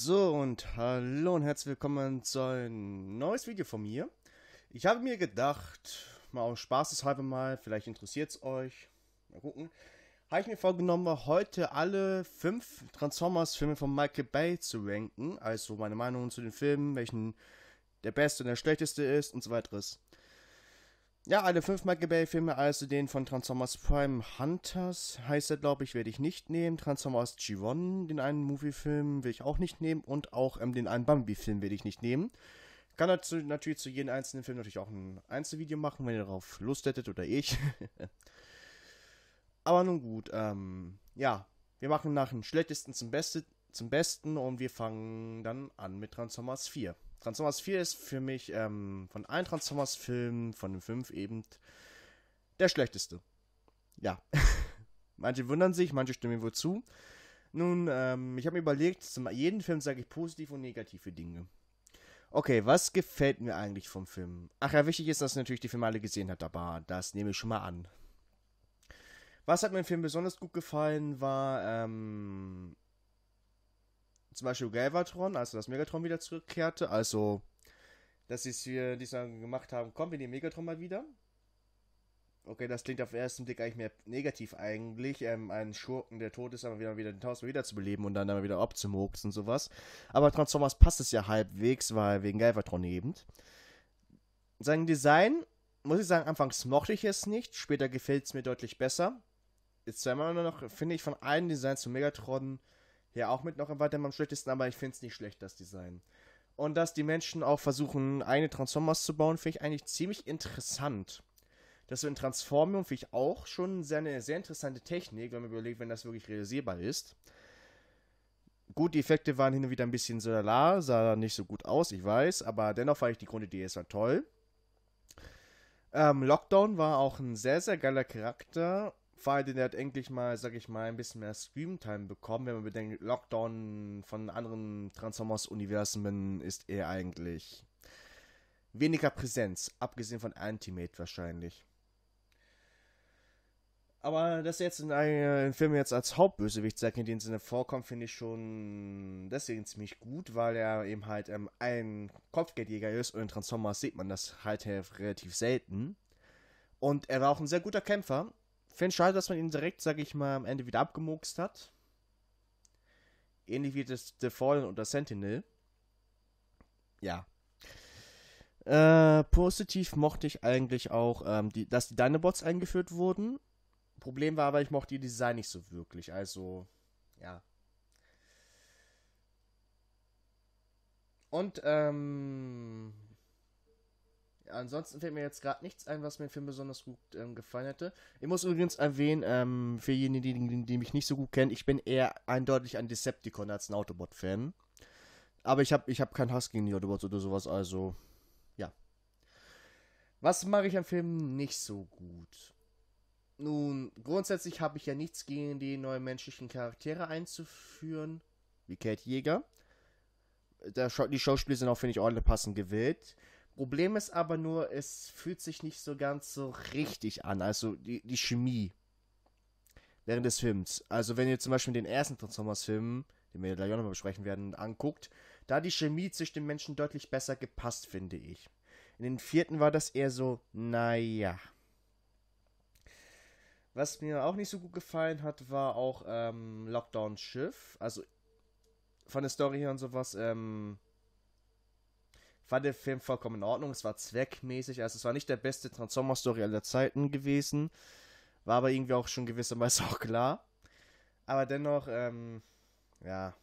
So und hallo und herzlich willkommen zu einem neues Video von mir. Ich habe mir gedacht, mal aus Spaßeshalber mal, vielleicht interessiert es euch, mal gucken, habe ich mir vorgenommen, heute alle fünf Transformers-Filme von Michael Bay zu ranken, also meine Meinung zu den Filmen, welchen der beste und der schlechteste ist und so weiteres. Ja, alle fünf Michael Bay-Filme, also den von Transformers Prime Hunters, heißt er, glaube ich, werde ich nicht nehmen. Transformers G1, den einen Movie-Film, will ich auch nicht nehmen. Und auch ähm, den einen Bambi-Film werde ich nicht nehmen. Kann dazu, natürlich zu jedem einzelnen Film natürlich auch ein Einzelvideo machen, wenn ihr darauf Lust hättet oder ich. Aber nun gut, ähm, ja, wir machen nach dem schlechtesten zum, Beste, zum besten und wir fangen dann an mit Transformers 4. Transformers 4 ist für mich ähm, von allen Transformers-Filmen, von den fünf eben, der schlechteste. Ja. manche wundern sich, manche stimmen mir wohl zu. Nun, ähm, ich habe mir überlegt, zum jeden Film sage ich positive und negative Dinge. Okay, was gefällt mir eigentlich vom Film? Ach ja, wichtig ist, dass natürlich die Filme alle gesehen hat, aber das nehme ich schon mal an. Was hat mir im Film besonders gut gefallen, war ähm, zum Beispiel Galvatron, also dass Megatron wieder zurückkehrte, also dass sie es hier diesmal gemacht haben, kommen wir den Megatron mal wieder. Okay, das klingt auf den ersten Blick eigentlich mehr negativ eigentlich, ähm, einen Schurken, der tot ist, aber wieder, wieder den Tausend wieder zu beleben und dann aber wieder abzumurksen und sowas. Aber Transformers passt es ja halbwegs, weil wegen Galvatron eben. Sein Design, muss ich sagen, anfangs mochte ich es nicht, später gefällt es mir deutlich besser. Jetzt zweimal nur noch, finde ich, von allen Designs zu Megatron ja auch mit noch weiter am schlechtesten, aber ich finde es nicht schlecht, das Design. Und dass die Menschen auch versuchen, eine Transformers zu bauen, finde ich eigentlich ziemlich interessant. Das so in Transformium finde ich auch schon sehr, eine sehr interessante Technik, wenn man überlegt, wenn das wirklich realisierbar ist. Gut, die Effekte waren hin und wieder ein bisschen so lala, sah nicht so gut aus, ich weiß, aber dennoch fand ich die Grundidee erstmal toll. Ähm, Lockdown war auch ein sehr, sehr geiler Charakter vor allem, der hat endlich mal, sag ich mal, ein bisschen mehr Screamtime bekommen. Wenn man bedenkt, Lockdown von anderen Transformers-Universen ist er eigentlich weniger Präsenz, abgesehen von Antimate wahrscheinlich. Aber dass er jetzt in einem Film jetzt als Hauptbösewicht, sag ich in dem Sinne, vorkommt, finde ich schon deswegen ziemlich gut, weil er eben halt ähm, ein Kopfgeldjäger ist und in Transformers sieht man das halt relativ selten. Und er war auch ein sehr guter Kämpfer Finde schade, dass man ihn direkt, sage ich mal, am Ende wieder abgemokst hat. Ähnlich wie das The Fallen oder Sentinel. Ja. Äh, positiv mochte ich eigentlich auch, ähm, die, dass die Dinobots eingeführt wurden. Problem war aber, ich mochte ihr Design nicht so wirklich. Also, ja. Und, ähm, ansonsten fällt mir jetzt gerade nichts ein, was mir Film besonders gut ähm, gefallen hätte. Ich muss übrigens erwähnen, ähm, für jene, die, die mich nicht so gut kennen, ich bin eher eindeutig ein Decepticon als ein Autobot-Fan. Aber ich habe ich hab keinen Hass gegen die Autobots oder sowas, also ja. Was mache ich am Film nicht so gut? Nun, grundsätzlich habe ich ja nichts gegen die neuen menschlichen Charaktere einzuführen, wie Kate Jäger. die Schauspieler sind auch, finde ich, ordentlich passend gewählt. Problem ist aber nur, es fühlt sich nicht so ganz so richtig an, also die, die Chemie während des Films. Also wenn ihr zum Beispiel den ersten Transformers-Film, den wir gleich auch nochmal besprechen werden, anguckt, da die Chemie zwischen den Menschen deutlich besser gepasst, finde ich. In den vierten war das eher so, naja. Was mir auch nicht so gut gefallen hat, war auch ähm, Lockdown Schiff. Also von der Story her und sowas, ähm, fand den Film vollkommen in Ordnung. Es war zweckmäßig. Also es war nicht der beste Transformer-Story aller Zeiten gewesen. War aber irgendwie auch schon gewissermaßen auch klar. Aber dennoch, ähm, ja.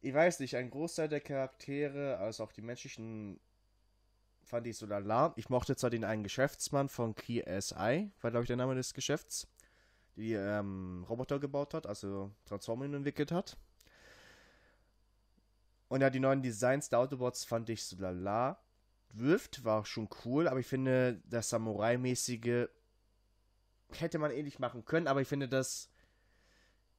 Ich weiß nicht, ein Großteil der Charaktere, also auch die menschlichen, fand ich so lahm. Ich mochte zwar den einen Geschäftsmann von KSI, war glaube ich der Name des Geschäfts, die ähm, Roboter gebaut hat, also Transformer entwickelt hat. Und ja, die neuen Designs der Autobots fand ich so lala. Wirft war auch schon cool, aber ich finde, das Samurai-mäßige hätte man ähnlich machen können, aber ich finde das.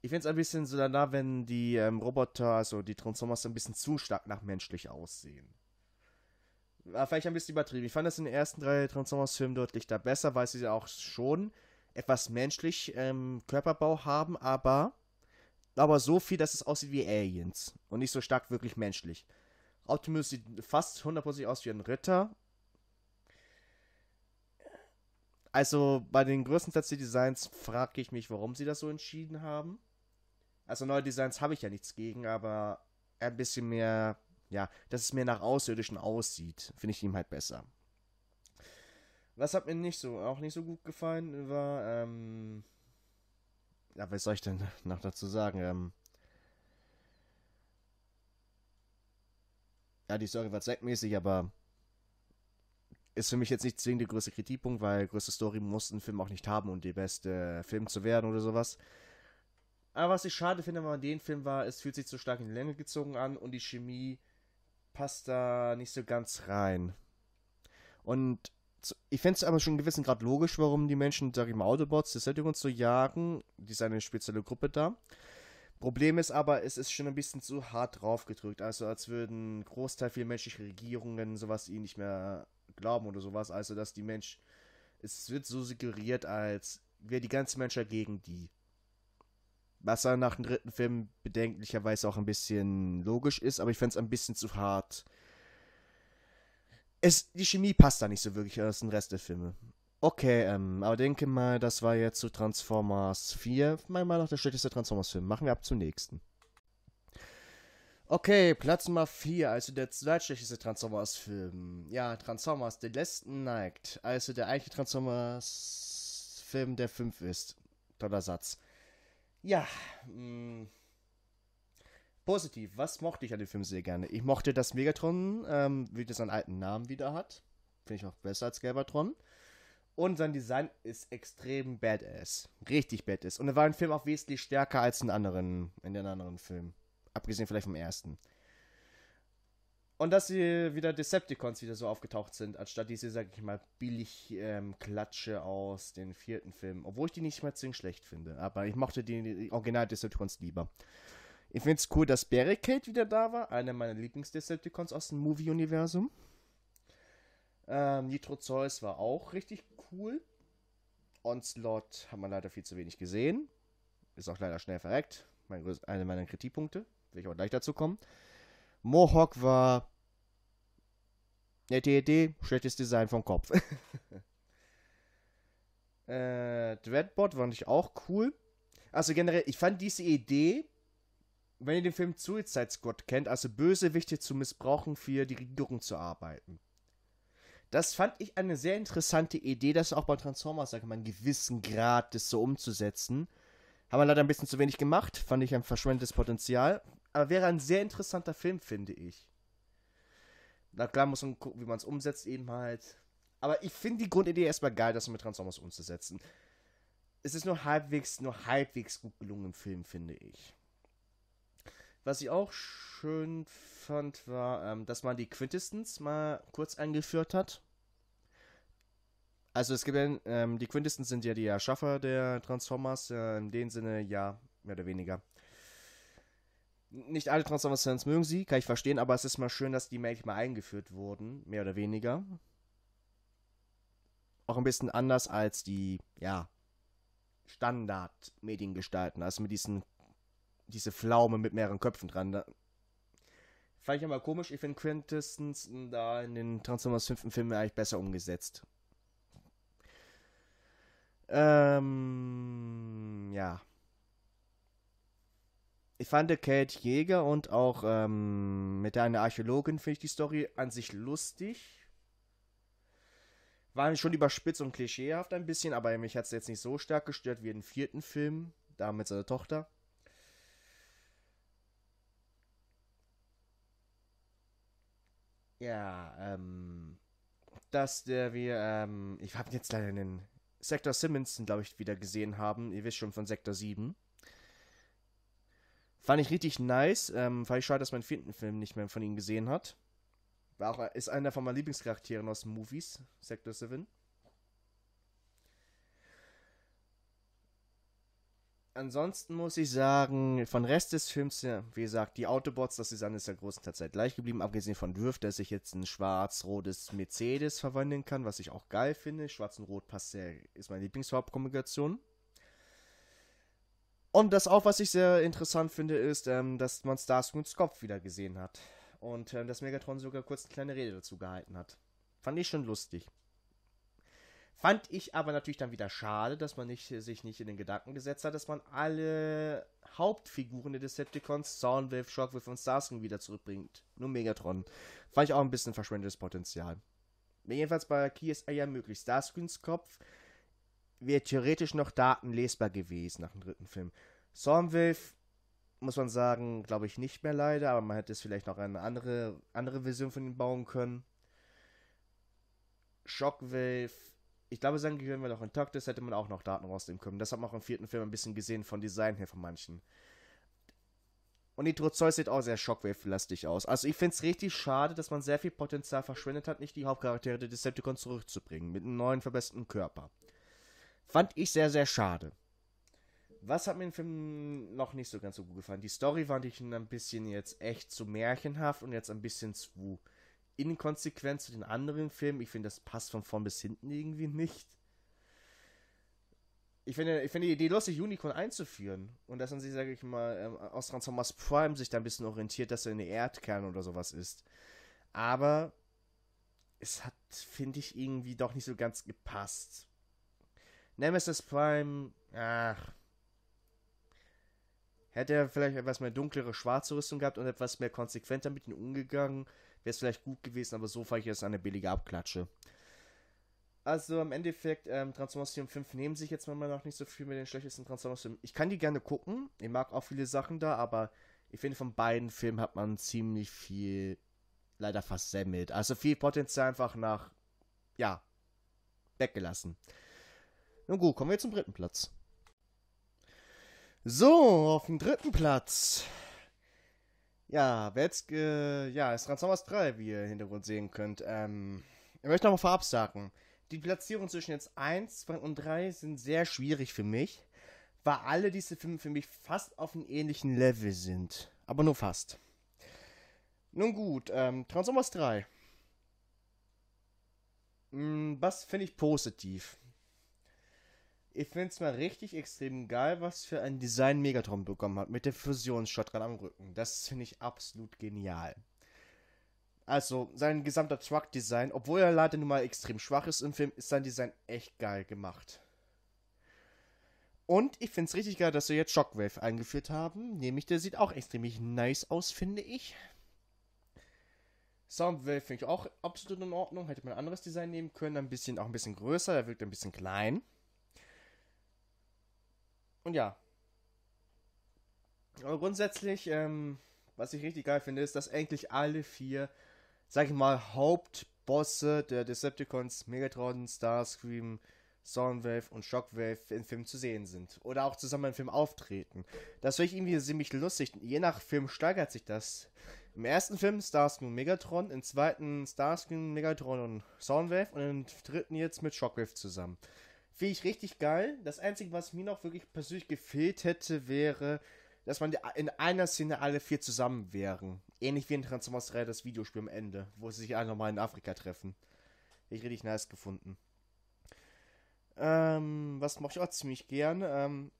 Ich finde es ein bisschen so danach, wenn die ähm, Roboter, also die Transformers, ein bisschen zu stark nach menschlich aussehen. War vielleicht ein bisschen übertrieben. Ich fand das in den ersten drei Transformers-Filmen deutlich da besser, weil sie ja auch schon etwas menschlich ähm, Körperbau haben, aber aber so viel, dass es aussieht wie Aliens und nicht so stark wirklich menschlich. Optimus sieht fast 100% aus wie ein Ritter. Also bei den größten Teils der Designs frage ich mich, warum sie das so entschieden haben. Also neue Designs habe ich ja nichts gegen, aber ein bisschen mehr, ja, dass es mehr nach Außerirdischen aussieht, finde ich ihm halt besser. Was hat mir nicht so, auch nicht so gut gefallen, war, ähm, ja, was soll ich denn noch dazu sagen? Ähm, ja, die Story war zweckmäßig, aber ist für mich jetzt nicht zwingend der größte Kritikpunkt, weil größte Story muss ein Film auch nicht haben, um der beste Film zu werden oder sowas. Aber was ich schade finde, wenn man den Film war, es fühlt sich zu stark in die Länge gezogen an und die Chemie passt da nicht so ganz rein. Und ich fände es aber schon einen gewissen Grad logisch, warum die Menschen, sag ich mal, Autobots, die Decepticons so jagen. Die ist eine spezielle Gruppe da. Problem ist aber, es ist schon ein bisschen zu hart draufgedrückt. Also als würden Großteil viel menschliche Regierungen sowas ihnen eh nicht mehr glauben oder sowas. Also dass die Mensch, es wird so suggeriert, als wäre die ganze Menschheit gegen die. Was dann nach dem dritten Film bedenklicherweise auch ein bisschen logisch ist, aber ich fände es ein bisschen zu hart äh, es, die Chemie passt da nicht so wirklich aus dem Rest der Filme. Okay, ähm, aber denke mal, das war jetzt zu so Transformers 4. Meiner Meinung nach der schlechteste Transformers-Film. Machen wir ab zum nächsten. Okay, Platz Nummer 4, also der zweitschlechteste Transformers-Film. Ja, Transformers, der letzten neigt. Also der eigentliche Transformers-Film, der 5 ist. Toller Satz. Ja, mh. Mm. Positiv, was mochte ich an dem Film sehr gerne? Ich mochte, dass Megatron ähm, wieder seinen alten Namen wieder hat. Finde ich auch besser als Galvatron. Und sein Design ist extrem badass. Richtig badass. Und er war im Film auch wesentlich stärker als in anderen, in den anderen Filmen. Abgesehen vielleicht vom ersten. Und dass sie wieder Decepticons wieder so aufgetaucht sind, anstatt diese, sag ich mal, billig ähm, Klatsche aus den vierten Filmen. Obwohl ich die nicht mehr zwingend schlecht finde. Aber ich mochte die Original Decepticons lieber. Ich finde es cool, dass Barricade wieder da war, einer meiner Lieblings-Decepticons aus dem Movie-Universum. Ähm, Nitro Zeus war auch richtig cool. Onslaught hat man leider viel zu wenig gesehen. Ist auch leider schnell verreckt. Mein, einer meiner Kritikpunkte. Will ich aber gleich dazu kommen. Mohawk war. Nette Idee, schlechtes Design vom Kopf. äh, Dreadbot fand ich auch cool. Also generell, ich fand diese Idee wenn ihr den Film Suicide Squad kennt, also Bösewichte zu missbrauchen, für die Regierung zu arbeiten. Das fand ich eine sehr interessante Idee, das auch bei Transformers, sag ich mal, einen gewissen Grad das so umzusetzen. Haben wir leider ein bisschen zu wenig gemacht, fand ich ein verschwendetes Potenzial. Aber wäre ein sehr interessanter Film, finde ich. Na klar, muss man gucken, wie man es umsetzt, eben halt. Aber ich finde die Grundidee erstmal geil, das mit Transformers umzusetzen. Es ist nur halbwegs, nur halbwegs gut gelungen im Film, finde ich. Was ich auch schön fand, war, ähm, dass man die Quintessenz mal kurz eingeführt hat. Also es gibt ja, ähm, die Quintessens sind ja die Erschaffer der Transformers, äh, in dem Sinne ja, mehr oder weniger. Nicht alle Transformers-Fans mögen sie, kann ich verstehen, aber es ist mal schön, dass die Make mal eingeführt wurden, mehr oder weniger. Auch ein bisschen anders als die, ja, Standard-Mediengestalten, also mit diesen diese Pflaume mit mehreren Köpfen dran. Da, ne? fand ich aber komisch. Ich finde Quintessence hm, da in den Transformers 5. Film eigentlich besser umgesetzt. Ähm, ja. Ich fand Kate Jäger und auch ähm, mit einer Archäologin finde ich die Story an sich lustig. War schon überspitzt und klischeehaft ein bisschen, aber mich hat es jetzt nicht so stark gestört wie im vierten Film, da mit seiner Tochter. Ja, ähm, dass der wir, ähm, ich habe jetzt leider den Sektor Simmons, glaube ich, wieder gesehen haben. Ihr wisst schon von Sektor 7. Fand ich richtig nice. Ähm, fand ich schade, dass man vierten Film nicht mehr von ihm gesehen hat. War auch, ist einer von meinen Lieblingscharakteren aus den Movies, Sektor 7. ansonsten muss ich sagen, von Rest des Films her, wie gesagt, die Autobots, das ist an der großen Zeit gleich geblieben, abgesehen von Dürf, dass ich jetzt ein schwarz-rotes Mercedes verwandeln kann, was ich auch geil finde. Schwarz und Rot passt sehr, ist meine Lieblingsfarbkombination. Und das auch, was ich sehr interessant finde, ist, ähm, dass man Starscreens Kopf wieder gesehen hat. Und ähm, dass Megatron sogar kurz eine kleine Rede dazu gehalten hat. Fand ich schon lustig. Fand ich aber natürlich dann wieder schade, dass man nicht, sich nicht in den Gedanken gesetzt hat, dass man alle Hauptfiguren der Decepticons, Soundwave, Shockwave und Starscream wieder zurückbringt. Nur Megatron. Fand ich auch ein bisschen verschwendetes Potenzial. Jedenfalls bei KSA ja möglich. Starscreams Kopf wäre theoretisch noch datenlesbar gewesen nach dem dritten Film. Soundwave muss man sagen, glaube ich nicht mehr leider, aber man hätte es vielleicht noch eine andere, andere Version von ihm bauen können. Shockwave ich glaube, sein Gehirn wäre man noch intakt das hätte man auch noch Daten rausnehmen können. Das hat man auch im vierten Film ein bisschen gesehen von Design her von manchen. Und Nitro Zeus sieht auch sehr Shockwave-lastig aus. Also ich finde es richtig schade, dass man sehr viel Potenzial verschwendet hat, nicht die Hauptcharaktere der Decepticons zurückzubringen, mit einem neuen, verbesserten Körper. Fand ich sehr, sehr schade. Was hat mir im Film noch nicht so ganz so gut gefallen? Die Story fand ich ein bisschen jetzt echt zu märchenhaft und jetzt ein bisschen zu inkonsequent zu den anderen Filmen. Ich finde, das passt von vorn bis hinten irgendwie nicht. Ich finde, ich finde die Idee lustig, Unicorn einzuführen. Und dass man sich, sage ich mal, ähm, aus Transformers Prime sich da ein bisschen orientiert, dass er eine Erdkern oder sowas ist. Aber es hat, finde ich, irgendwie doch nicht so ganz gepasst. Nemesis Prime, ach. Hätte er vielleicht etwas mehr dunklere schwarze Rüstung gehabt und etwas mehr konsequenter mit ihm umgegangen, wäre es vielleicht gut gewesen, aber so fahre ich jetzt eine billige Abklatsche. Also im Endeffekt, ähm, Transformers 4 5 nehmen sich jetzt mal noch nicht so viel mit den schlechtesten Transformers Filmen. Ich kann die gerne gucken, ich mag auch viele Sachen da, aber ich finde von beiden Filmen hat man ziemlich viel leider versemmelt. Also viel Potenzial einfach nach, ja, weggelassen. Nun gut, kommen wir zum dritten Platz. So, auf dem dritten Platz ja, wer jetzt, äh, ja, ist Transformers 3, wie ihr im Hintergrund sehen könnt. Ähm, ich möchte nochmal vorab sagen, die Platzierung zwischen jetzt 1, 2 und 3 sind sehr schwierig für mich, weil alle diese Filme für mich fast auf einem ähnlichen Level sind. Aber nur fast. Nun gut, ähm, Transformers 3. Hm, mm, was finde ich positiv? Ich finde es mal richtig extrem geil, was für ein Design Megatron bekommen hat mit der dran am Rücken. Das finde ich absolut genial. Also, sein gesamter Truck-Design, obwohl er leider nun mal extrem schwach ist im Film, ist sein Design echt geil gemacht. Und ich finde es richtig geil, dass sie jetzt Shockwave eingeführt haben. Nämlich, der sieht auch extrem nice aus, finde ich. Soundwave finde ich auch absolut in Ordnung. Hätte man ein anderes Design nehmen können, ein bisschen, auch ein bisschen größer, der wirkt ein bisschen klein. Und ja. Aber grundsätzlich, ähm, was ich richtig geil finde, ist, dass eigentlich alle vier, sag ich mal, Hauptbosse der Decepticons, Megatron, Starscream, Soundwave und Shockwave im Film zu sehen sind. Oder auch zusammen im Film auftreten. Das finde ich irgendwie ziemlich lustig. Je nach Film steigert sich das. Im ersten Film Starscream und Megatron, im zweiten Starscream, Megatron und Soundwave und im dritten jetzt mit Shockwave zusammen. Finde ich richtig geil. Das Einzige, was mir noch wirklich persönlich gefehlt hätte, wäre, dass man in einer Szene alle vier zusammen wären. Ähnlich wie in Transformers 3 das Videospiel am Ende, wo sie sich alle nochmal in Afrika treffen. Hätte ich richtig nice gefunden. Ähm, was mache ich auch ziemlich gern? Ähm,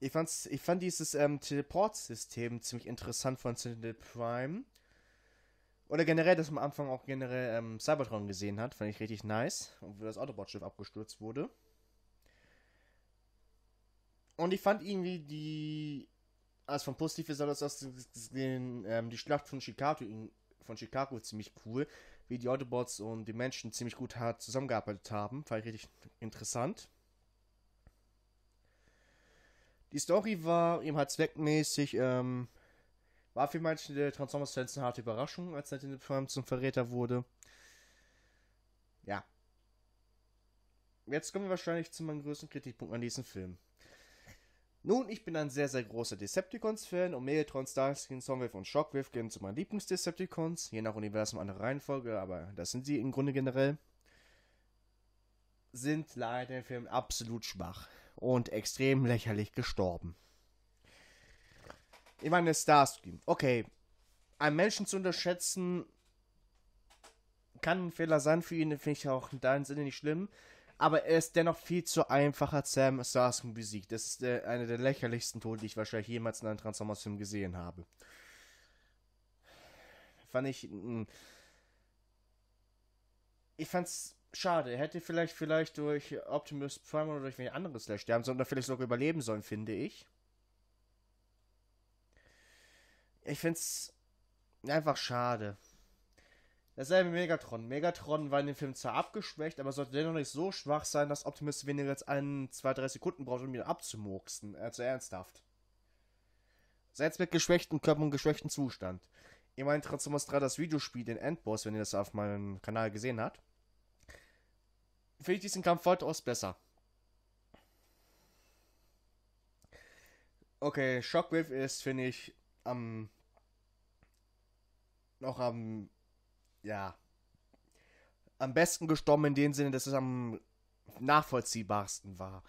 ich, fand's, ich fand dieses ähm, Teleport-System ziemlich interessant von Sentinel Prime. Oder generell, dass man am Anfang auch generell ähm, Cybertron gesehen hat, fand ich richtig nice. Und wo das Autobot-Schiff abgestürzt wurde. Und ich fand irgendwie die, also von Positiv soll aus gesehen, ähm, die Schlacht von Chicago, von Chicago ziemlich cool, wie die Autobots und die Menschen ziemlich gut hart zusammengearbeitet haben. Fand ich richtig interessant. Die Story war eben halt zweckmäßig, ähm, war für manche der Transformers-Fans eine harte Überraschung, als Nintendo Prime zum Verräter wurde. Ja. Jetzt kommen wir wahrscheinlich zu meinem größten Kritikpunkt an diesem Film. Nun, ich bin ein sehr, sehr großer Decepticons-Fan und Megatron, Starscream, Stormwave und Shockwave gehen zu meinen Lieblings-Decepticons. Je nach Universum andere Reihenfolge, aber das sind sie im Grunde generell. Sind leider im Film absolut schwach und extrem lächerlich gestorben. Ich meine, Starscream. Okay, einen Menschen zu unterschätzen kann ein Fehler sein für ihn, finde ich auch in deinem Sinne nicht schlimm aber er ist dennoch viel zu einfacher Sam Starscream besiegt. Das ist äh, einer der lächerlichsten Tode, die ich wahrscheinlich jemals in einem Transformers-Film gesehen habe. Fand ich. Mh, mm, ich fand's schade. Er hätte vielleicht, vielleicht durch Optimus Prime oder durch welche anderes Slash sterben sollen oder vielleicht sogar überleben sollen, finde ich. Ich find's einfach schade. Dasselbe Megatron. Megatron war in dem Film zwar abgeschwächt, aber sollte dennoch nicht so schwach sein, dass Optimus weniger als ein, zwei, drei Sekunden braucht, um ihn abzumurksen. Also ernsthaft. Selbst mit geschwächten Körper und geschwächten Zustand. Ihr meint Transformers 3, das Videospiel, den Endboss, wenn ihr das auf meinem Kanal gesehen habt. Finde ich diesen Kampf heute aus besser. Okay, Shockwave ist, finde ich, am. noch am ja, am besten gestorben in dem Sinne, dass es am nachvollziehbarsten war.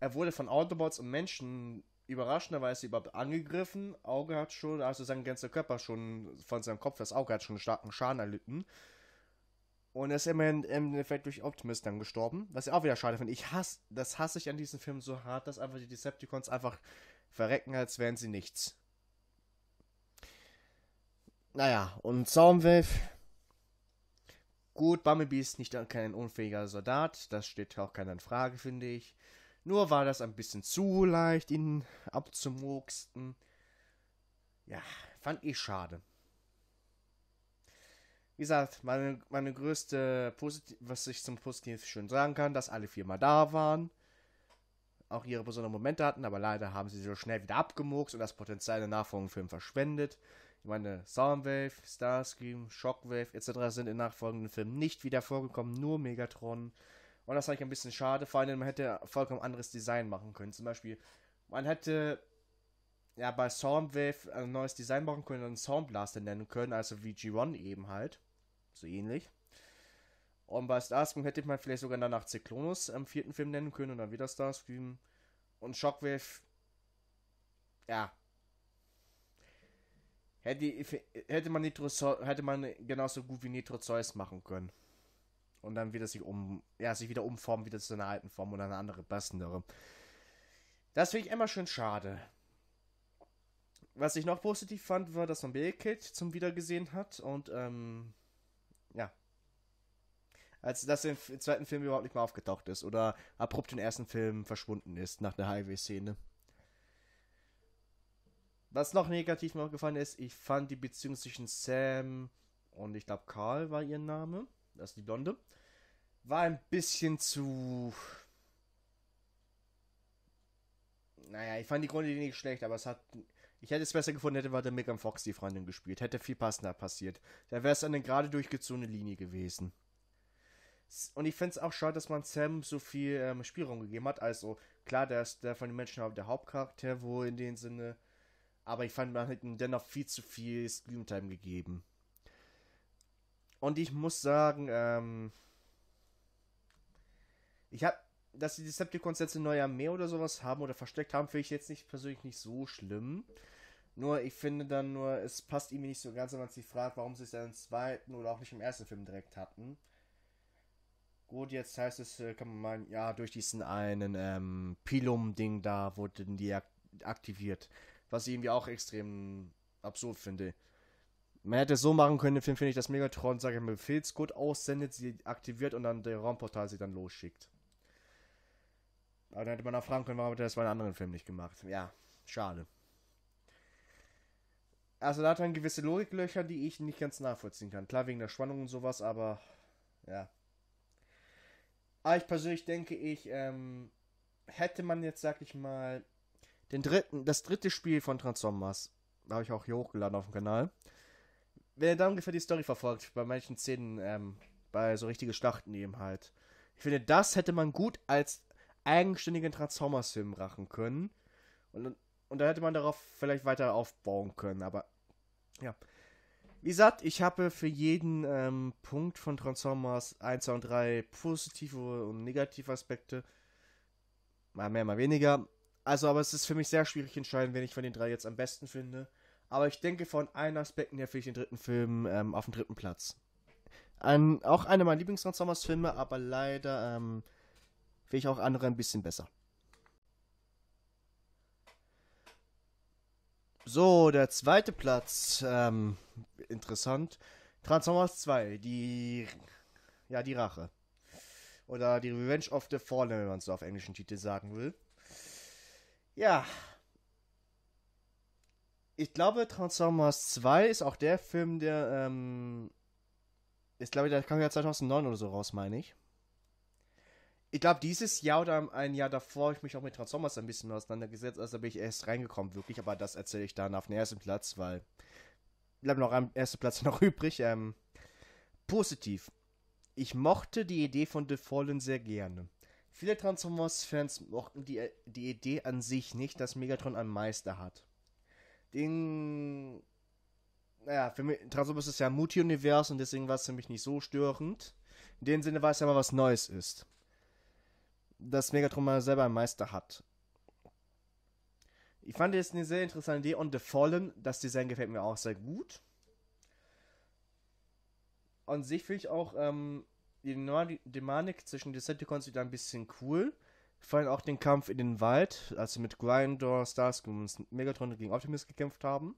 Er wurde von Autobots und Menschen überraschenderweise überhaupt angegriffen. Auge hat schon, also sein ganzer Körper schon von seinem Kopf, das Auge hat schon einen starken Schaden erlitten. Und er ist immerhin im Endeffekt durch Optimus dann gestorben. Was ich auch wieder schade finde. Ich hasse, das hasse ich an diesem Film so hart, dass einfach die Decepticons einfach verrecken, als wären sie nichts. Naja, und Soundwave Gut, Bumblebee ist nicht kein unfähiger Soldat, das steht auch keiner in Frage, finde ich. Nur war das ein bisschen zu leicht, ihn abzumurksten. Ja, fand ich schade. Wie gesagt, meine, meine größte Positiv, was ich zum Positiv schön sagen kann, dass alle vier mal da waren, auch ihre besonderen Momente hatten, aber leider haben sie so schnell wieder abgemurkst und das Potenzial der Nachfolgefilm verschwendet. Ich meine, Soundwave, Starscream, Shockwave etc. sind in nachfolgenden Filmen nicht wieder vorgekommen, nur Megatron. Und das fand ich ein bisschen schade, vor allem man hätte vollkommen anderes Design machen können. Zum Beispiel, man hätte ja bei Soundwave ein neues Design machen können und einen Soundblaster nennen können, also wie G1 eben halt. So ähnlich. Und bei Starscream hätte man vielleicht sogar danach Zyklonus im vierten Film nennen können und dann wieder Starscream. Und Shockwave, ja, Hätte, hätte, man Nitro hätte man genauso gut wie Nitro Zeus machen können. Und dann wieder sich um, ja, sich wieder umformen, wieder zu einer alten Form oder eine andere passendere. Das finde ich immer schön schade. Was ich noch positiv fand, war, dass man Bill Kid zum Wiedergesehen hat und, ähm, ja. Als das im zweiten Film überhaupt nicht mehr aufgetaucht ist oder abrupt im ersten Film verschwunden ist nach der Highway-Szene. Was noch negativ mir aufgefallen ist, ich fand die Beziehung zwischen Sam und ich glaube Karl war ihr Name, das ist die Blonde, war ein bisschen zu. Naja, ich fand die Grundidee nicht schlecht, aber es hat. Ich hätte es besser gefunden, hätte weiter Megan Fox die Freundin gespielt. Hätte viel passender passiert. Da wäre es eine gerade durchgezogene Linie gewesen. Und ich finde es auch schade, dass man Sam so viel ähm, Spielraum gegeben hat. Also, klar, der ist der von den Menschen der Hauptcharakter, wo in dem Sinne aber ich fand, man hat ihm dennoch viel zu viel Streamtime gegeben. Und ich muss sagen, ähm, ich habe, dass die Decepticons jetzt eine neue Armee oder sowas haben oder versteckt haben, finde ich jetzt nicht persönlich nicht so schlimm. Nur ich finde dann nur, es passt ihm nicht so ganz, wenn man sich fragt, warum sie es dann im zweiten oder auch nicht im ersten Film direkt hatten. Gut, jetzt heißt es, äh, kann man meinen, ja, durch diesen einen ähm, Pilum-Ding da wurden die ak aktiviert was ich irgendwie auch extrem absurd finde. Man hätte es so machen können, im Film finde ich, dass Megatron, sage ich mal, Befehlscode aussendet, sie aktiviert und dann der Raumportal sie dann losschickt. Aber dann hätte man auch fragen können, warum hat er das bei einem anderen Film nicht gemacht. Ja, schade. Also da hat er gewisse Logiklöcher, die ich nicht ganz nachvollziehen kann. Klar, wegen der Spannung und sowas, aber ja. Aber ah, ich persönlich denke ich, ähm, hätte man jetzt, sag ich mal, den dritten, das dritte Spiel von Transformers. Da habe ich auch hier hochgeladen auf dem Kanal. Wenn ihr da ungefähr die Story verfolgt, bei manchen Szenen, ähm, bei so richtige Schlachten eben halt. Ich finde, das hätte man gut als eigenständigen Transformers-Film machen können. Und, und da hätte man darauf vielleicht weiter aufbauen können. Aber ja. Wie gesagt, ich habe für jeden ähm, Punkt von Transformers 1, 2 und 3 positive und negative Aspekte. Mal mehr, mal weniger. Also, aber es ist für mich sehr schwierig entscheiden, wen ich von den drei jetzt am besten finde. Aber ich denke, von allen Aspekten her finde ich den dritten Film ähm, auf dem dritten Platz. Ein, auch einer meiner Lieblings-Transformers-Filme, aber leider ähm, finde ich auch andere ein bisschen besser. So, der zweite Platz. Ähm, interessant. Transformers 2, die. Ja, die Rache. Oder die Revenge of the Fallen, wenn man es so auf englischen Titel sagen will. Ja. Ich glaube, Transformers 2 ist auch der Film, der, ähm, ist, glaube ich, der kam ja 2009 oder so raus, meine ich. Ich glaube, dieses Jahr oder ein Jahr davor habe ich mich auch mit Transformers ein bisschen auseinandergesetzt, also bin ich erst reingekommen, wirklich, aber das erzähle ich dann auf den ersten Platz, weil bleibt noch am ersten Platz noch übrig. Ähm, positiv. Ich mochte die Idee von The Fallen sehr gerne. Viele Transformers-Fans mochten die, die Idee an sich nicht, dass Megatron einen Meister hat. Den. Naja, für mich, Transformers ist ja ein Multi-Univers und deswegen war es für mich nicht so störend. In dem Sinne, weil es ja mal was Neues ist. Dass Megatron mal selber einen Meister hat. Ich fand jetzt eine sehr interessante Idee und The Fallen, das Design gefällt mir auch sehr gut. An sich finde ich auch ähm, die Demanik zwischen Decepticons wieder ein bisschen cool. Vor allem auch den Kampf in den Wald, als sie mit Grindor, Starscream und Megatron gegen Optimus gekämpft haben.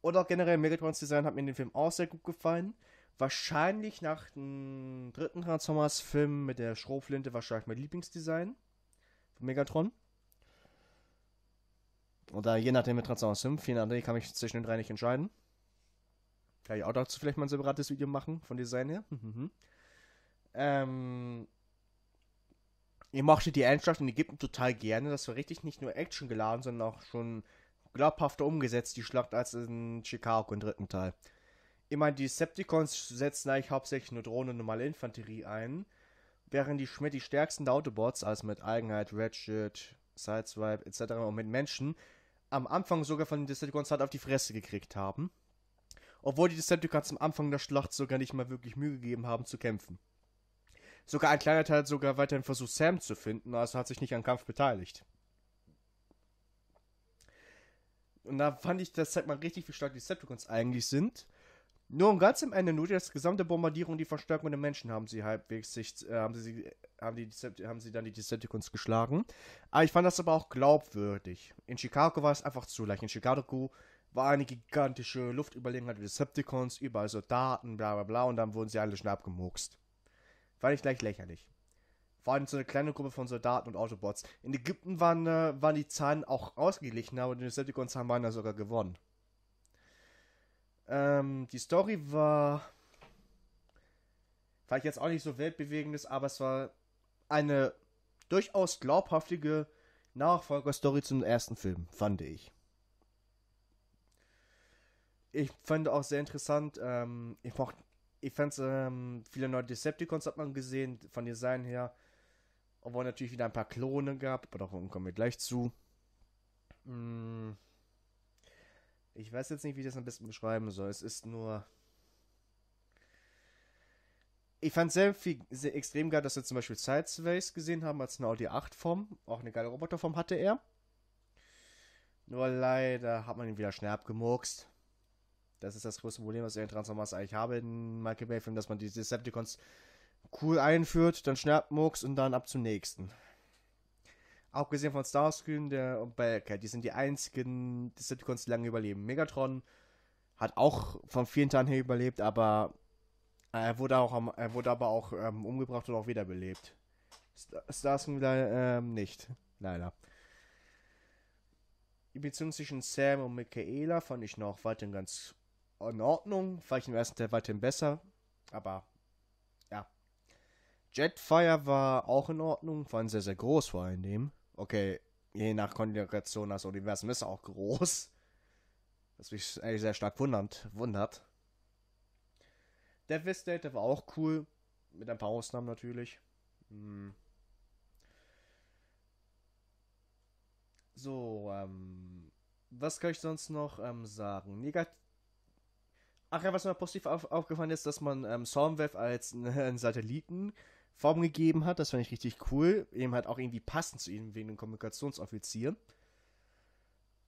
Und auch generell Megatrons Design hat mir in dem Film auch sehr gut gefallen. Wahrscheinlich nach dem dritten Transformers-Film mit der Schrotflinte wahrscheinlich mein Lieblingsdesign von Megatron. Oder je nachdem mit Transformers 5. Je nachdem kann ich zwischen den drei nicht entscheiden. Kann ich auch dazu vielleicht mal ein separates Video machen, von Design her. Mhm. Ähm, ich mochte die Landschaft in Ägypten total gerne. Das war richtig nicht nur Action geladen, sondern auch schon glaubhafter umgesetzt, die Schlacht, als in Chicago im dritten Teil. Ich meine, die Decepticons setzen eigentlich hauptsächlich nur Drohnen und normale Infanterie ein, während die Schmidt die stärksten der Autobots, also mit Eigenheit, Ratchet, Sideswipe etc. und mit Menschen, am Anfang sogar von den Decepticons halt auf die Fresse gekriegt haben. Obwohl die Decepticons am Anfang der Schlacht sogar nicht mal wirklich Mühe gegeben haben zu kämpfen. Sogar ein kleiner Teil hat sogar weiterhin versucht, Sam zu finden, also hat sich nicht am Kampf beteiligt. Und da fand ich, das zeigt halt mal richtig, wie stark die Decepticons eigentlich sind. Nur um ganz am Ende nur die gesamte Bombardierung, die Verstärkung der Menschen haben sie halbwegs sich, äh, haben sie, haben, die Decept haben sie dann die Decepticons geschlagen. Aber ich fand das aber auch glaubwürdig. In Chicago war es einfach zu leicht. In Chicago war eine gigantische Luftüberlegenheit der Decepticons, überall Soldaten, bla bla bla, und dann wurden sie alle schnell abgemurkst fand ich gleich lächerlich. Vor allem so eine kleine Gruppe von Soldaten und Autobots. In Ägypten waren, äh, waren die Zahlen auch ausgeglichen, aber die Decepticons haben beinahe sogar gewonnen. Ähm, die Story war vielleicht jetzt auch nicht so weltbewegendes, aber es war eine durchaus glaubhaftige Nachfolgerstory zum ersten Film, fand ich. Ich fand auch sehr interessant, ähm, ich mochte ich fand ähm, viele neue Decepticons hat man gesehen, von Design her. Obwohl natürlich wieder ein paar Klone gab, aber davon kommen wir gleich zu. Mm. Ich weiß jetzt nicht, wie ich das am besten beschreiben soll. Es ist nur. Ich fand sehr, viel, sehr extrem geil, dass wir zum Beispiel Sideways gesehen haben, als eine Audi 8-Form. Auch eine geile Roboterform hatte er. Nur leider hat man ihn wieder schnell abgemurkst. Das ist das größte Problem, was ich in Transformers eigentlich habe in Michael bay Film, dass man die Decepticons cool einführt, dann Schnappmucks und dann ab zum nächsten. Auch gesehen von Starscream der, und Bellcat, die sind die einzigen Decepticons, die lange überleben. Megatron hat auch von vielen Tagen her überlebt, aber er wurde, auch am, er wurde aber auch ähm, umgebracht und auch wiederbelebt. Starscream äh, nicht, leider. Die Beziehung zwischen Sam und Michaela fand ich noch weiterhin ganz in Ordnung. Vielleicht im ersten Teil weiterhin besser. Aber ja. Jetfire war auch in Ordnung. Vor allem sehr, sehr groß vor allem. Okay, je nach Konfiguration das Universum ist auch groß. Das mich eigentlich sehr stark wundert. wundert. Death State war auch cool. Mit ein paar Ausnahmen natürlich. Hm. So, ähm, was kann ich sonst noch ähm, sagen? Negat Ach ja, was mir positiv auf, aufgefallen ist, dass man ähm, Stormwave als einen Satelliten Form gegeben hat. Das fand ich richtig cool. Eben halt auch irgendwie passend zu ihm wegen dem Kommunikationsoffizier.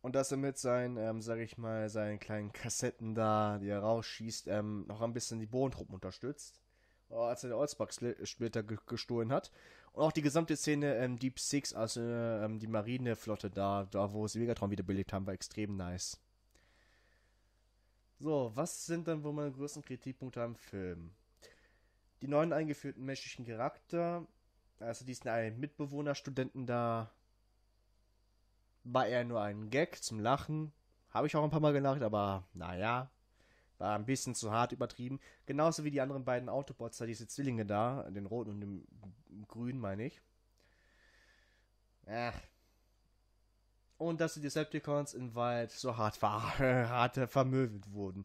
Und dass er mit seinen, ähm, sag ich mal, seinen kleinen Kassetten da, die er rausschießt, ähm, noch ein bisschen die Bodentruppen unterstützt. Oh, als er den Oldsbach später gestohlen hat. Und auch die gesamte Szene ähm, Deep Six, also ähm, die Marineflotte da, da wo sie Megatron wiederbelebt haben, war extrem nice. So, was sind dann wohl meine größten Kritikpunkte am Film? Die neuen eingeführten menschlichen Charakter, also diesen einen Mitbewohnerstudenten da, war eher nur ein Gag zum Lachen. Habe ich auch ein paar Mal gelacht, aber naja, war ein bisschen zu hart übertrieben. Genauso wie die anderen beiden Autobots, da diese Zwillinge da, den roten und den grünen, meine ich. Ach, und dass die Decepticons im Wald so hart, ver hart vermöbelt wurden.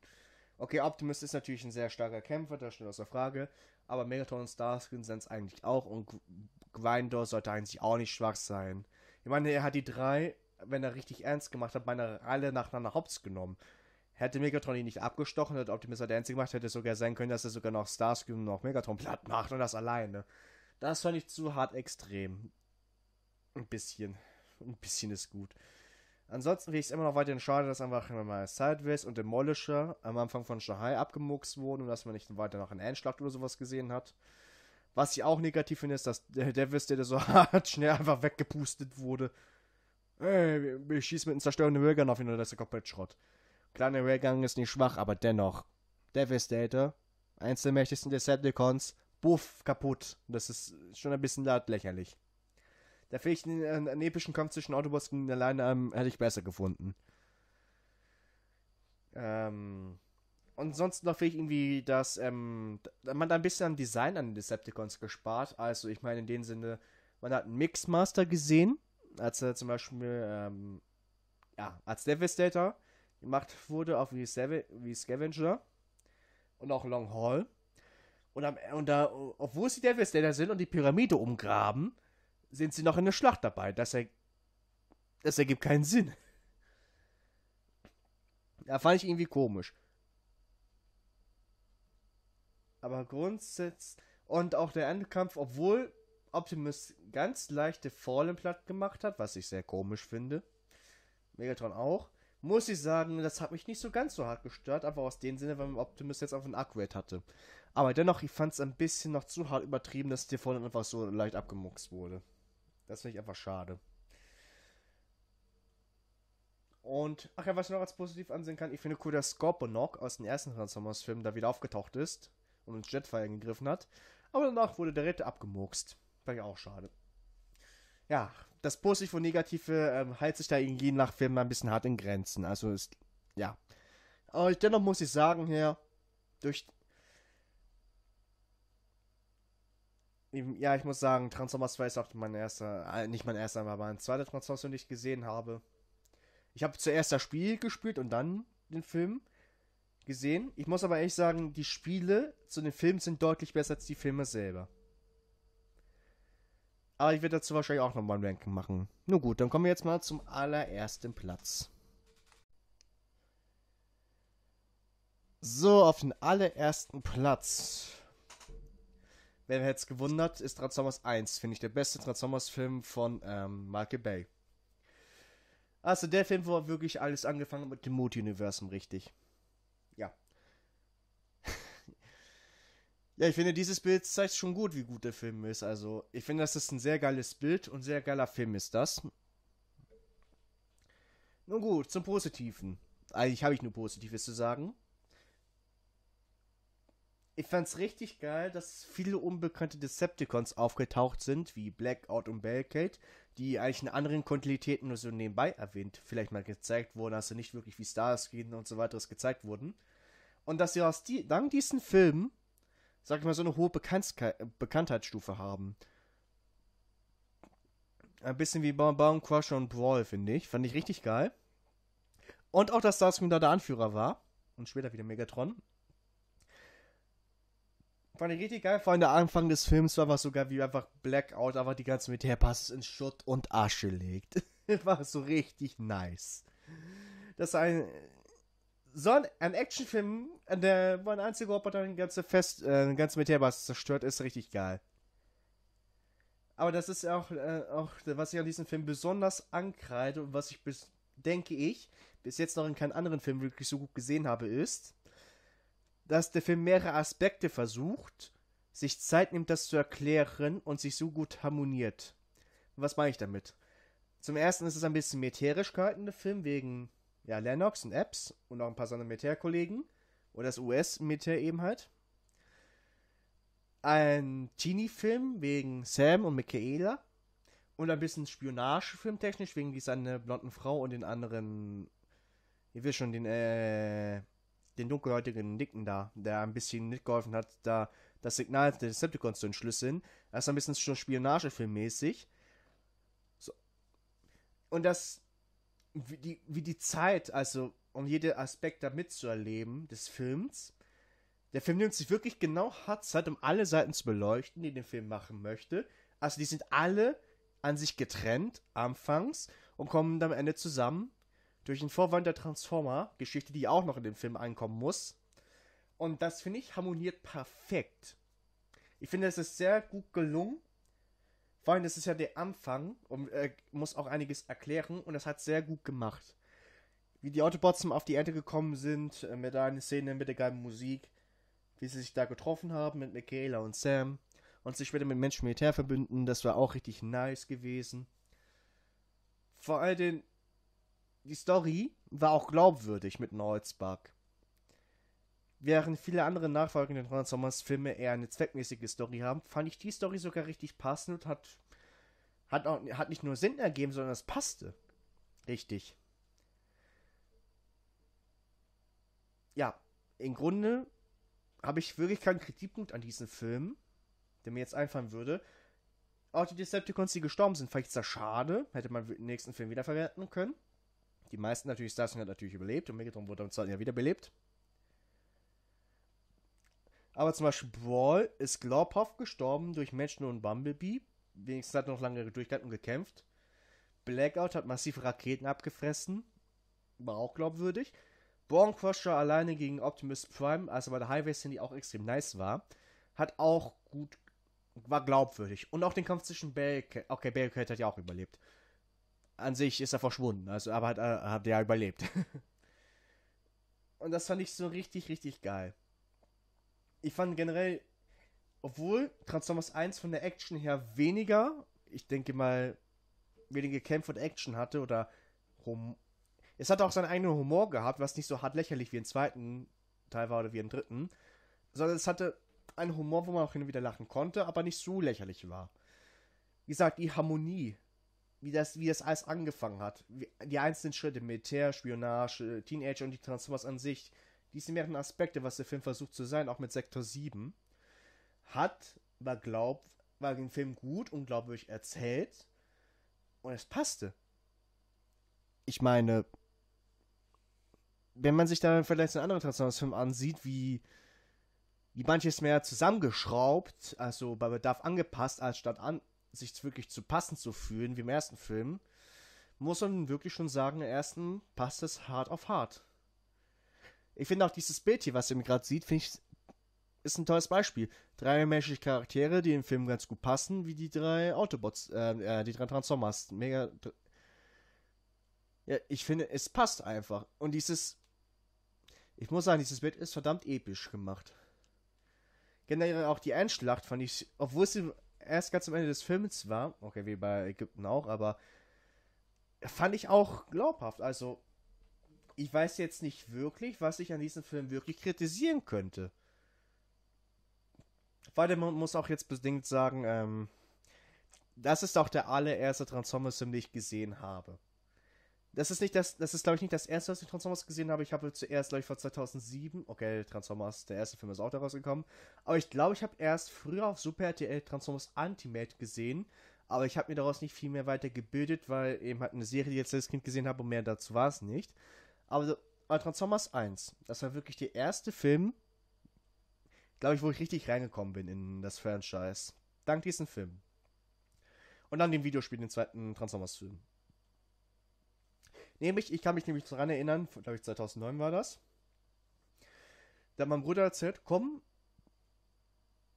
Okay, Optimus ist natürlich ein sehr starker Kämpfer, das steht außer Frage. Aber Megatron und Starscream sind es eigentlich auch und Grindor sollte eigentlich auch nicht schwach sein. Ich meine, er hat die drei, wenn er richtig ernst gemacht hat, beinahe alle nacheinander Haupts genommen. Hätte Megatron ihn nicht abgestochen und Optimus hat ernst gemacht, hätte es sogar sein können, dass er sogar noch Starscream und noch Megatron platt macht und das alleine. Das fand ich zu hart extrem. Ein bisschen. ein bisschen ist gut. Ansonsten finde ich es immer noch weiterhin schade, dass einfach mal Sideways und Demolisher am Anfang von Shahai abgemuxt wurden und dass man nicht weiter nach einer Endschlacht oder sowas gesehen hat. Was ich auch negativ finde, ist, dass der Devastator so hart schnell einfach weggepustet wurde. Ey, wir schießen mit einem zerstörenden Railgun auf ihn und das ist komplett Schrott. Kleiner Railgun ist nicht schwach, aber dennoch. Devastator, eins der mächtigsten Decepticons, buff, kaputt. Das ist schon ein bisschen lächerlich. Da finde ich einen, einen epischen Kampf zwischen Autobots und alleine Leinarm ähm, hätte ich besser gefunden. Ähm, und sonst noch finde ich irgendwie, dass ähm, man da ein bisschen an Design an den Decepticons gespart. Also ich meine in dem Sinne, man hat einen Mixmaster gesehen, als er zum Beispiel ähm, ja, als Devastator gemacht wurde, auch wie, Sav wie Scavenger und auch Long Haul. Und, am, und da, obwohl sie Devastator sind und die Pyramide umgraben, sind sie noch in der Schlacht dabei. Das, er, das ergibt keinen Sinn. Da fand ich irgendwie komisch. Aber grundsätzlich. Und auch der Endkampf, obwohl Optimus ganz leichte Fallen platt gemacht hat, was ich sehr komisch finde. Megatron auch. Muss ich sagen, das hat mich nicht so ganz so hart gestört, aber aus dem Sinne, weil Optimus jetzt auf ein Upgrade hatte. Aber dennoch, ich fand es ein bisschen noch zu hart übertrieben, dass der Fallen einfach so leicht abgemuckst wurde. Das finde ich einfach schade. Und, ach ja, was ich noch als positiv ansehen kann, ich finde cool, dass Scorponok aus den ersten Transformers-Filmen da wieder aufgetaucht ist und uns Jetfire gegriffen hat. Aber danach wurde der Ritter abgemurkst. War ich auch schade. Ja, das Positive und Negative ähm, hält sich da irgendwie nach Film ein bisschen hart in Grenzen. Also ist, ja. Aber dennoch muss ich sagen, hier, durch ja, ich muss sagen, Transformers 2 ist auch mein erster, äh, nicht mein erster, aber mein zweiter Transformers, den ich gesehen habe. Ich habe zuerst das Spiel gespielt und dann den Film gesehen. Ich muss aber ehrlich sagen, die Spiele zu den Filmen sind deutlich besser als die Filme selber. Aber ich werde dazu wahrscheinlich auch nochmal ein Ranking machen. Nun gut, dann kommen wir jetzt mal zum allerersten Platz. So, auf den allerersten Platz Wer hätte es gewundert, ist Transformers 1, finde ich der beste Transformers-Film von ähm, Michael Bay. Also der Film, wo wirklich alles angefangen hat mit dem Multi-Universum, richtig. Ja. ja, ich finde, dieses Bild zeigt schon gut, wie gut der Film ist. Also, ich finde, das ist ein sehr geiles Bild und sehr geiler Film ist das. Nun gut, zum Positiven. Eigentlich habe ich nur Positives zu sagen. Ich fand's richtig geil, dass viele unbekannte Decepticons aufgetaucht sind, wie Blackout und Bellcade, die eigentlich in anderen Kontinuitäten nur so nebenbei erwähnt, vielleicht mal gezeigt wurden, also nicht wirklich wie Starscreen und so weiteres gezeigt wurden. Und dass sie aus die, dank diesen Filmen, sag ich mal, so eine hohe Bekanntke Bekanntheitsstufe haben. Ein bisschen wie Bonbon, Crush und Brawl, finde ich. Fand ich richtig geil. Und auch, dass Starscream da der Anführer war. Und später wieder Megatron. Fand ich richtig geil. Vor allem der Anfang des Films war was sogar wie einfach Blackout, aber die ganzen Militärbasis in Schutt und Asche legt. war so richtig nice. Das ist ein, so ein, ein Actionfilm, der, wo ein einziger Roboter eine ganze Fest, äh, eine ganze Militärbasis zerstört, ist richtig geil. Aber das ist auch, äh, auch, was ich an diesem Film besonders ankreide und was ich bis, denke ich, bis jetzt noch in keinem anderen Film wirklich so gut gesehen habe, ist, dass der Film mehrere Aspekte versucht, sich Zeit nimmt, das zu erklären und sich so gut harmoniert. Was meine ich damit? Zum ersten ist es ein bisschen militärisch gehalten, der Film, wegen ja, Lennox und Epps und auch ein paar seiner Militärkollegen oder das US-Militär eben halt. Ein Teenie-Film wegen Sam und Michaela und ein bisschen Spionagefilm technisch wegen seiner blonden Frau und den anderen, ihr wisst schon, den äh, den dunkelhäutigen Nicken da, der ein bisschen mitgeholfen hat, da das Signal der Decepticons zu entschlüsseln. Das ist ein bisschen schon Spionagefilmmäßig. So. Und das, wie die, wie die Zeit, also um jeden Aspekt da mitzuerleben des Films. Der Film nimmt sich wirklich genau hart Zeit, um alle Seiten zu beleuchten, die den Film machen möchte. Also die sind alle an sich getrennt anfangs und kommen am Ende zusammen durch den Vorwand der Transformer-Geschichte, die auch noch in den Film einkommen muss. Und das, finde ich, harmoniert perfekt. Ich finde, es ist sehr gut gelungen. Vor allem, das ist ja der Anfang und äh, muss auch einiges erklären und das hat sehr gut gemacht. Wie die Autobots auf die Erde gekommen sind, äh, mit einer Szene, mit der geilen Musik, wie sie sich da getroffen haben mit Michaela und Sam und sich später mit Menschen Militär verbünden, das war auch richtig nice gewesen. Vor allem, die Story war auch glaubwürdig mit Nolzbach. Während viele andere nachfolgende Transformers-Filme eher eine zweckmäßige Story haben, fand ich die Story sogar richtig passend und hat, hat, auch, hat nicht nur Sinn ergeben, sondern es passte. Richtig. Ja, im Grunde habe ich wirklich keinen Kritikpunkt an diesen Film, der mir jetzt einfallen würde. Auch die Decepticons, die gestorben sind, fand ich zwar schade, hätte man den nächsten Film wiederverwerten können. Die meisten natürlich, Starscream hat natürlich überlebt und Megatron wurde am zweiten Jahr wiederbelebt. Aber zum Beispiel Brawl ist glaubhaft gestorben durch Menschen und Bumblebee. Wenigstens hat er noch lange durchgehalten und gekämpft. Blackout hat massive Raketen abgefressen. War auch glaubwürdig. Borncrusher alleine gegen Optimus Prime, also bei der Highway City auch extrem nice war, hat auch gut, war glaubwürdig. Und auch den Kampf zwischen Barricade, okay, Barricade hat ja auch überlebt an sich ist er verschwunden, also aber hat, äh, hat er überlebt. Und das fand ich so richtig, richtig geil. Ich fand generell, obwohl Transformers 1 von der Action her weniger, ich denke mal, weniger Kämpfe und Action hatte oder Hum es hat auch seinen eigenen Humor gehabt, was nicht so hart lächerlich wie im zweiten Teil war oder wie im dritten, sondern es hatte einen Humor, wo man auch hin und wieder lachen konnte, aber nicht so lächerlich war. Wie gesagt, die Harmonie wie das, wie das alles angefangen hat. Wie, die einzelnen Schritte, Militär, Spionage, äh, Teenager und die Transformers an sich, diese mehreren Aspekte, was der Film versucht zu sein, auch mit Sektor 7, hat, war glaubt, war den Film gut und glaubwürdig erzählt und es passte. Ich meine, wenn man sich dann vielleicht einen anderen Transformers-Film ansieht, wie wie manches mehr zusammengeschraubt, also bei Bedarf angepasst, als statt an, sich wirklich zu passend zu fühlen, wie im ersten Film, muss man wirklich schon sagen, im ersten passt es hart auf hart. Ich finde auch dieses Bild hier, was ihr mir gerade sieht, finde ich, ist ein tolles Beispiel. Drei menschliche Charaktere, die im Film ganz gut passen, wie die drei Autobots, ähm, äh, die drei Transformers. Mega. Ja, ich finde, es passt einfach. Und dieses, ich muss sagen, dieses Bild ist verdammt episch gemacht generell auch die Einschlacht fand ich, obwohl sie erst ganz am Ende des Films war, okay, wie bei Ägypten auch, aber fand ich auch glaubhaft. Also, ich weiß jetzt nicht wirklich, was ich an diesem Film wirklich kritisieren könnte. Weil muss auch jetzt bedingt sagen, ähm, das ist auch der allererste Transformers-Film, den ich gesehen habe das ist nicht das, das ist glaube ich nicht das erste, was ich Transformers gesehen habe. Ich habe zuerst, glaube ich, vor 2007, okay, Transformers, der erste Film ist auch daraus gekommen. Aber ich glaube, ich habe erst früher auf Super RTL Transformers Ultimate gesehen. Aber ich habe mir daraus nicht viel mehr weiter gebildet, weil eben halt eine Serie, die ich jetzt als Kind gesehen habe und mehr dazu war es nicht. Aber, also, aber Transformers 1, das war wirklich der erste Film, glaube ich, wo ich richtig reingekommen bin in das Franchise. Dank diesem Film. Und dann dem Videospiel, den zweiten Transformers-Film. Nämlich, ich kann mich nämlich daran erinnern, glaube ich 2009 war das, da hat mein Bruder erzählt, komm,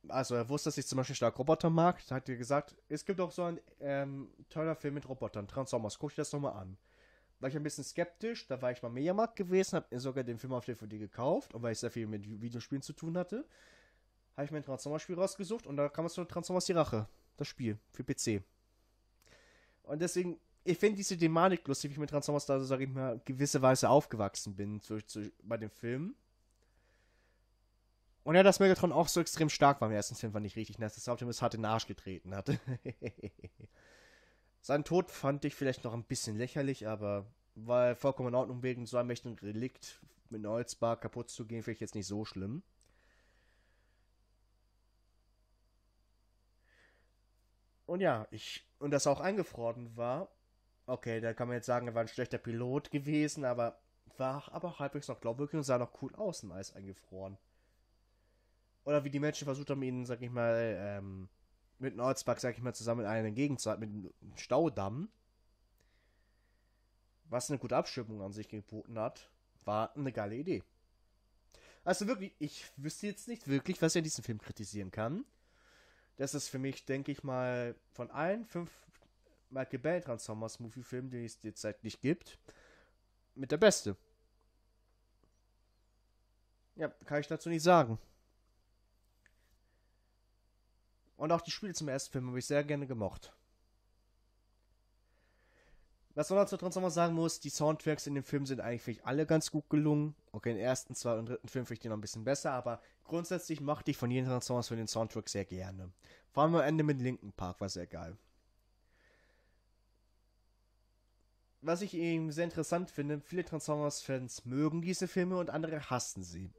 also er wusste, dass ich zum Beispiel stark Roboter mag, da hat er gesagt, es gibt auch so einen ähm, toller Film mit Robotern, Transformers, guck dir das nochmal an. War ich ein bisschen skeptisch, da war ich mal im Mediamarkt gewesen, habe sogar den Film auf DVD gekauft, und weil ich sehr viel mit Videospielen zu tun hatte, habe ich mir ein Transformers-Spiel rausgesucht und da kam es zu Transformers die Rache, das Spiel für PC. Und deswegen ich finde diese Thematik lustig, wie ich mit Transformers da, sag ich mal, gewisse Weise aufgewachsen bin zu, zu, bei dem Film. Und ja, dass Megatron auch so extrem stark war im ersten Film, fand ich richtig nett, dass Optimus hart in den Arsch getreten hatte. Sein Tod fand ich vielleicht noch ein bisschen lächerlich, aber war vollkommen in Ordnung, wegen so einem mächtigen Relikt mit einem Holzbar kaputt zu gehen, vielleicht jetzt nicht so schlimm. Und ja, ich. Und das auch eingefroren war, okay, da kann man jetzt sagen, er war ein schlechter Pilot gewesen, aber war aber halbwegs noch glaubwürdig und sah noch cool aus im Eis eingefroren. Oder wie die Menschen versucht haben, ihn, sag ich mal, ähm, mit Nordspark, sag ich mal, zusammen in einer Gegend zu halten, mit einem Staudamm. Was eine gute Abschirmung an sich geboten hat, war eine geile Idee. Also wirklich, ich wüsste jetzt nicht wirklich, was ich an diesem Film kritisieren kann. Das ist für mich, denke ich mal, von allen fünf Michael Bay Transformers Movie Film, den es derzeit nicht gibt, mit der beste. Ja, kann ich dazu nicht sagen. Und auch die Spiele zum ersten Film habe ich sehr gerne gemocht. Was man dazu trotzdem mal sagen muss, die Soundtracks in dem Film sind eigentlich alle ganz gut gelungen. Okay, den ersten, zweiten und dritten Film finde ich den noch ein bisschen besser, aber grundsätzlich mochte ich von jedem Transformers für den Soundtrack sehr gerne. Vor allem am Ende mit Linken Park war sehr geil. was ich eben sehr interessant finde, viele Transformers-Fans mögen diese Filme und andere hassen sie.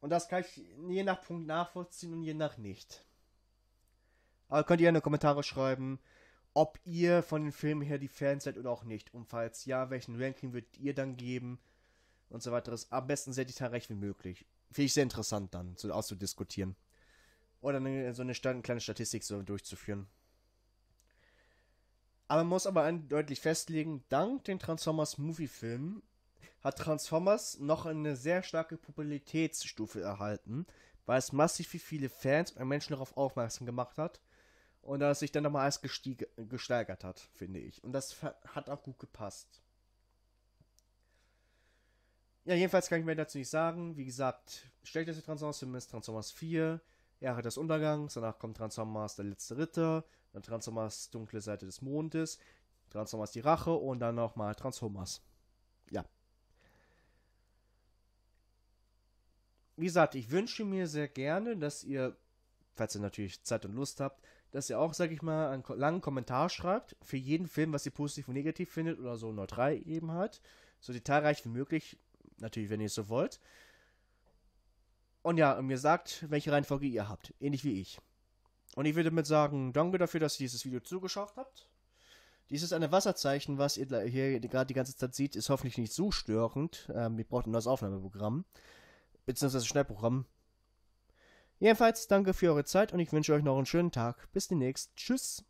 Und das kann ich je nach Punkt nachvollziehen und je nach nicht. Aber könnt ihr in die Kommentare schreiben, ob ihr von den Filmen her die Fans seid oder auch nicht. Und falls ja, welchen Ranking würdet ihr dann geben? Und so weiter. Am besten sehr detailreich wie möglich. Finde ich sehr interessant dann, so auszudiskutieren. Oder eine, so eine kleine Statistik so durchzuführen. Aber man muss aber eindeutig festlegen, dank den Transformers Moviefilmen hat Transformers noch eine sehr starke Popularitätsstufe erhalten, weil es massiv wie viele Fans und Menschen darauf aufmerksam gemacht hat und dass es sich dann nochmal alles gesteigert hat, finde ich. Und das hat auch gut gepasst. Ja, jedenfalls kann ich mir dazu nicht sagen. Wie gesagt, schlechteste Transformers-Film ist Transformers 4, Jahre des Untergangs, danach kommt Transformers der letzte Ritter, dann Transformers dunkle Seite des Mondes, Transformers die Rache und dann nochmal Transformers. Ja. Wie gesagt, ich wünsche mir sehr gerne, dass ihr, falls ihr natürlich Zeit und Lust habt, dass ihr auch, sag ich mal, einen langen Kommentar schreibt für jeden Film, was ihr positiv und negativ findet oder so neutral eben halt. So detailreich wie möglich, natürlich, wenn ihr es so wollt. Und ja, und mir sagt, welche Reihenfolge ihr habt. Ähnlich wie ich. Und ich würde mit sagen, danke dafür, dass ihr dieses Video zugeschaut habt. Dieses eine Wasserzeichen, was ihr hier gerade die ganze Zeit seht, ist hoffentlich nicht so störend. Ähm, ihr braucht ein neues Aufnahmeprogramm. Beziehungsweise Schnellprogramm. Jedenfalls danke für eure Zeit und ich wünsche euch noch einen schönen Tag. Bis demnächst. Tschüss.